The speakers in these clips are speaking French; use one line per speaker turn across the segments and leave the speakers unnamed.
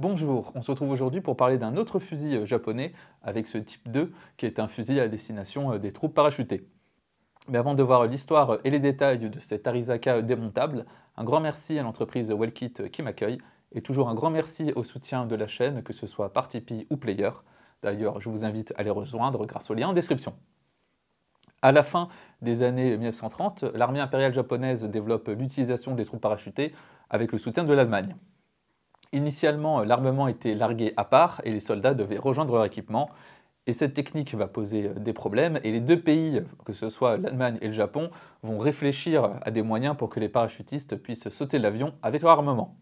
Bonjour, on se retrouve aujourd'hui pour parler d'un autre fusil euh, japonais avec ce type 2 qui est un fusil à destination euh, des troupes parachutées. Mais avant de voir l'histoire euh, et les détails de cet Arisaka démontable, un grand merci à l'entreprise Wellkit qui m'accueille et toujours un grand merci au soutien de la chaîne, que ce soit par Tipeee ou Player. D'ailleurs, je vous invite à les rejoindre grâce au lien en description. À la fin des années 1930, l'armée impériale japonaise développe l'utilisation des troupes parachutées avec le soutien de l'Allemagne. Initialement, euh, l'armement était largué à part et les soldats devaient rejoindre leur équipement. Et cette technique va poser euh, des problèmes et les deux pays, euh, que ce soit l'Allemagne et le Japon, vont réfléchir à des moyens pour que les parachutistes puissent sauter l'avion avec leur armement.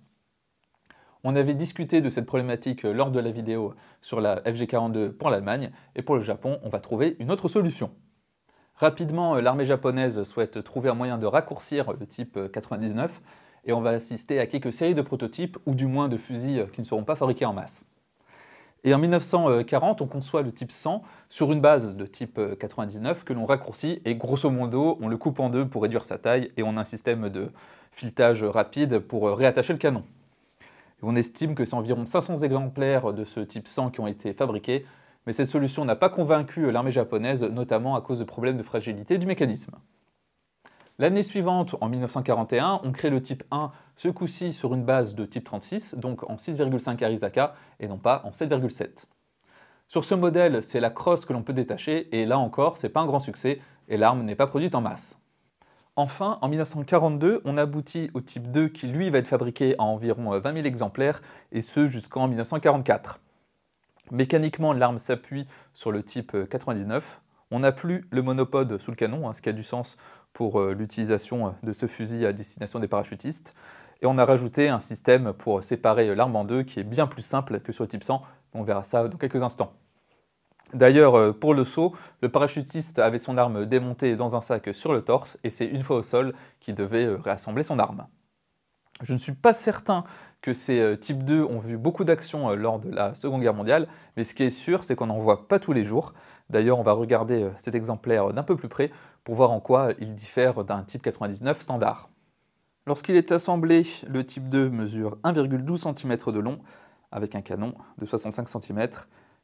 On avait discuté de cette problématique lors de la vidéo sur la FG-42 pour l'Allemagne et pour le Japon, on va trouver une autre solution. Rapidement, l'armée japonaise souhaite trouver un moyen de raccourcir le type 99 et on va assister à quelques séries de prototypes, ou du moins de fusils euh, qui ne seront pas fabriqués en masse. Et en 1940, on conçoit le type 100 sur une base de type 99 euh, que l'on raccourcit et grosso modo, on le coupe en deux pour réduire sa taille et on a un système de filetage rapide pour euh, réattacher le canon. on estime que c'est environ 500 exemplaires de ce type 100 qui ont été fabriqués, mais cette solution n'a pas convaincu l'armée japonaise, notamment à cause de problèmes de fragilité du mécanisme. L'année suivante, en 1941, on crée le type 1, ce coup-ci sur une base de type 36, donc en 6,5 Arisaka et non pas en 7,7. Sur ce modèle, c'est la crosse que l'on peut détacher et là encore, c'est pas un grand succès et l'arme n'est pas produite en masse. Enfin, en 1942, on aboutit au type 2 qui lui va être fabriqué à environ 20 euh, 000 exemplaires et ce jusqu'en 1944. Mécaniquement, l'arme s'appuie sur le type 99, euh, on n'a plus le monopode sous le canon, hein, ce qui a du sens pour euh, l'utilisation euh, de ce fusil à destination des parachutistes. Et on a rajouté un système pour séparer euh, l'arme en deux qui est bien plus simple que sur le type 100. On verra ça dans quelques instants. D'ailleurs, pour le saut, le parachutiste avait son arme démontée dans un sac sur le torse et c'est une fois au sol qu'il devait réassembler son arme. Je ne suis pas certain que ces types 2 ont vu beaucoup d'actions lors de la Seconde Guerre mondiale, mais ce qui est sûr, c'est qu'on n'en voit pas tous les jours. D'ailleurs, on va regarder euh, cet exemplaire euh, d'un peu plus près pour voir en quoi il diffère d'un type 99 standard. Lorsqu'il est assemblé, le type 2 mesure 1,12 cm de long avec un canon de 65 cm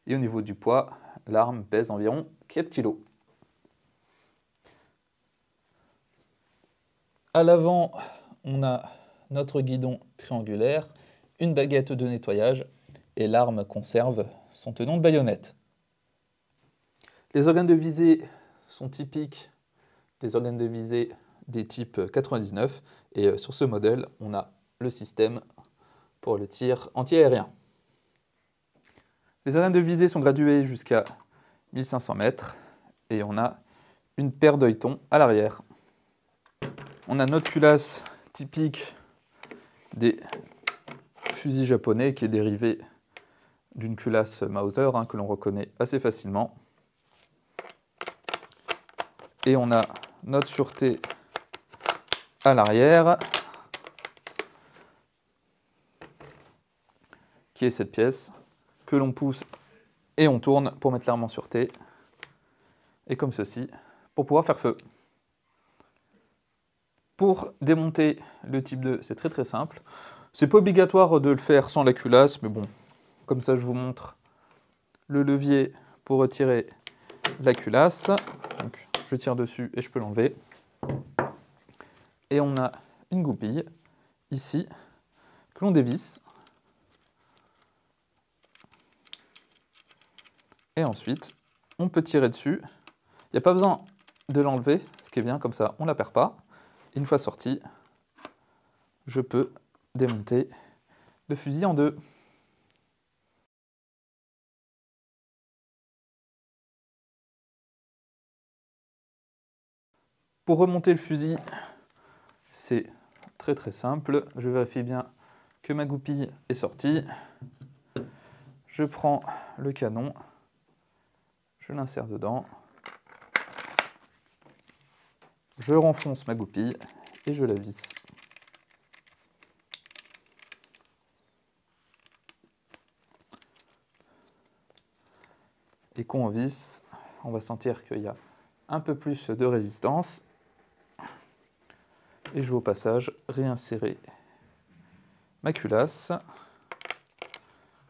et au niveau du poids, l'arme pèse environ 4 kg. À l'avant, on a notre guidon triangulaire, une baguette de nettoyage et l'arme conserve son tenon de baïonnette. Les organes de visée sont typiques des organes de visée des types 99. Et euh, sur ce modèle, on a le système pour le tir antiaérien. Les organes de visée sont gradués jusqu'à 1500 mètres et on a une paire d'œilletons à l'arrière. On a notre culasse typique des fusils japonais qui est dérivée d'une culasse Mauser hein, que l'on reconnaît assez facilement et on a notre sûreté à l'arrière qui est cette pièce que l'on pousse et on tourne pour mettre l'arme en sûreté et comme ceci pour pouvoir faire feu. Pour démonter le type 2, c'est très très simple. C'est pas obligatoire de le faire sans la culasse, mais bon, comme ça je vous montre le levier pour retirer la culasse je tire dessus et je peux l'enlever. Et on a une goupille ici que l'on dévisse. Et ensuite, on peut tirer dessus. Il n'y a pas besoin de l'enlever, ce qui est bien, comme ça on ne la perd pas. Une fois sortie, je peux démonter le fusil en deux. Pour remonter le fusil, c'est très très simple. Je vérifie bien que ma goupille est sortie. Je prends le canon, je l'insère dedans, je renfonce ma goupille et je la visse. Et quand on visse, on va sentir qu'il y a un peu plus de résistance. Et je vais au passage réinsérer ma culasse.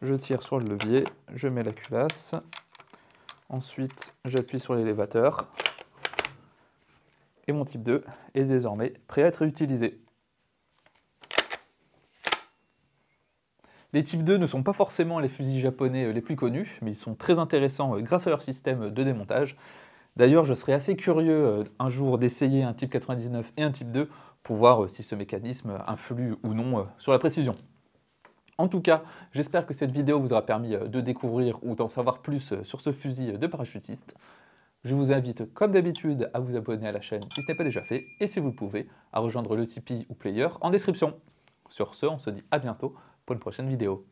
Je tire sur le levier, je mets la culasse. Ensuite, j'appuie sur l'élévateur. Et mon type 2 est désormais prêt à être utilisé. Les types 2 ne sont pas forcément les fusils japonais euh, les plus connus, mais ils sont très intéressants euh, grâce à leur système de démontage. D'ailleurs, je serais assez curieux euh, un jour d'essayer un type 99 et un type 2 pour voir euh, si ce mécanisme influe ou non euh, sur la précision. En tout cas, j'espère que cette vidéo vous aura permis euh, de découvrir ou d'en savoir plus sur ce fusil de parachutiste. Je vous invite comme d'habitude à vous abonner à la chaîne si ce n'est pas déjà fait et si vous pouvez, à rejoindre le Tipeee ou Player en description. Sur ce, on se dit à bientôt pour une prochaine vidéo.